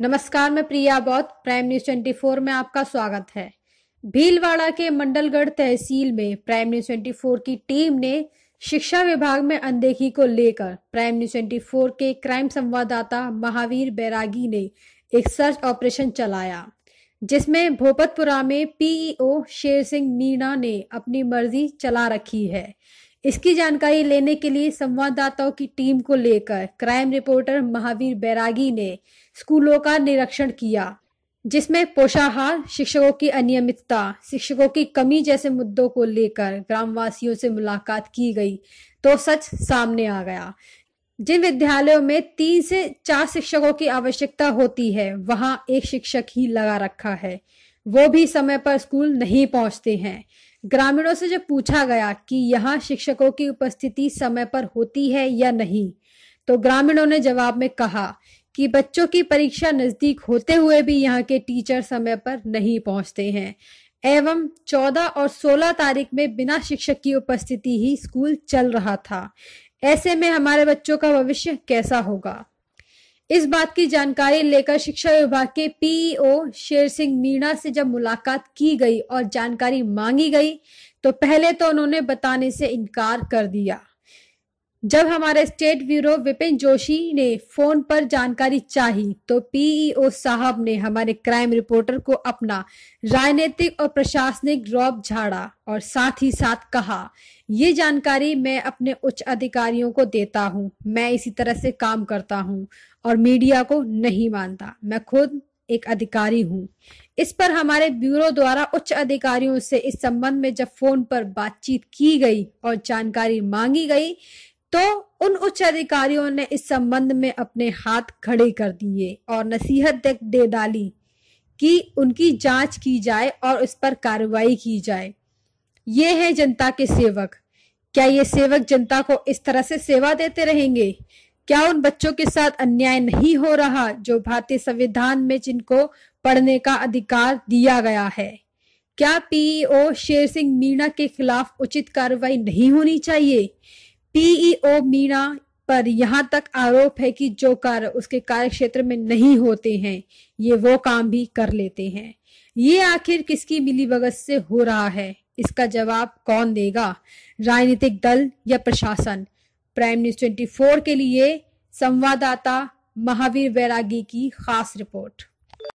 नमस्कार मैं प्रिया बौद्ध प्राइम न्यूज 24 में आपका स्वागत है भीलवाड़ा के मंडलगढ़ तहसील में प्राइम न्यूज 24 की टीम ने शिक्षा विभाग में अनदेखी को लेकर प्राइम न्यूज 24 के क्राइम संवाददाता महावीर बैरागी ने एक सर्च ऑपरेशन चलाया जिसमें भोपतपुरा में पीईओ शेर सिंह मीणा ने अपनी मर्जी चला रखी है इसकी जानकारी लेने के लिए संवाददाताओं की टीम को लेकर क्राइम रिपोर्टर महावीर बैरागी ने स्कूलों का निरीक्षण किया जिसमें पोषाहार शिक्षकों की अनियमितता शिक्षकों की कमी जैसे मुद्दों को लेकर ग्रामवासियों से मुलाकात की गई तो सच सामने आ गया जिन विद्यालयों में तीन से चार शिक्षकों की आवश्यकता होती है वहां एक शिक्षक ही लगा रखा है वो भी समय पर स्कूल नहीं पहुंचते हैं ग्रामीणों से जब पूछा गया कि यहाँ शिक्षकों की उपस्थिति समय पर होती है या नहीं तो ग्रामीणों ने जवाब में कहा कि बच्चों की परीक्षा नजदीक होते हुए भी यहाँ के टीचर समय पर नहीं पहुंचते हैं एवं 14 और 16 तारीख में बिना शिक्षक की उपस्थिति ही स्कूल चल रहा था ऐसे में हमारे बच्चों का भविष्य कैसा होगा इस बात की जानकारी लेकर शिक्षा विभाग के पीईओ शेर सिंह मीणा से जब मुलाकात की गई और जानकारी मांगी गई तो पहले तो उन्होंने बताने से इनकार कर दिया जब हमारे स्टेट ब्यूरो विपिन जोशी ने फोन पर जानकारी चाही तो पीईओ साहब ने हमारे क्राइम रिपोर्टर को अपना राजनीतिक और प्रशासनिक रौब झाड़ा और साथ ही साथ कहा ये जानकारी मैं अपने उच्च अधिकारियों को देता हूँ मैं इसी तरह से काम करता हूँ और मीडिया को नहीं मानता मैं खुद एक अधिकारी हूँ इस पर हमारे ब्यूरो द्वारा उच्च अधिकारियों से इस संबंध में जब फोन पर बातचीत की गई और जानकारी मांगी गई तो उन उच्च अधिकारियों ने इस संबंध में अपने हाथ खड़े कर दिए और नसीहत दे, डाली कि उनकी जांच की जाए और उस पर कार्रवाई की जाए ये है जनता के सेवक क्या ये सेवक जनता को इस तरह से सेवा देते रहेंगे क्या उन बच्चों के साथ अन्याय नहीं हो रहा जो भारतीय संविधान में जिनको पढ़ने का अधिकार दिया गया है क्या पीईओ शेर सिंह मीणा के खिलाफ उचित कार्रवाई नहीं होनी चाहिए सीईओ मीना पर यहां तक आरोप है कि जो कार्य उसके कार्यक्षेत्र में नहीं होते हैं ये वो काम भी कर लेते हैं ये आखिर किसकी मिली भगत से हो रहा है इसका जवाब कौन देगा राजनीतिक दल या प्रशासन प्राइम न्यूज 24 के लिए संवाददाता महावीर वैरागी की खास रिपोर्ट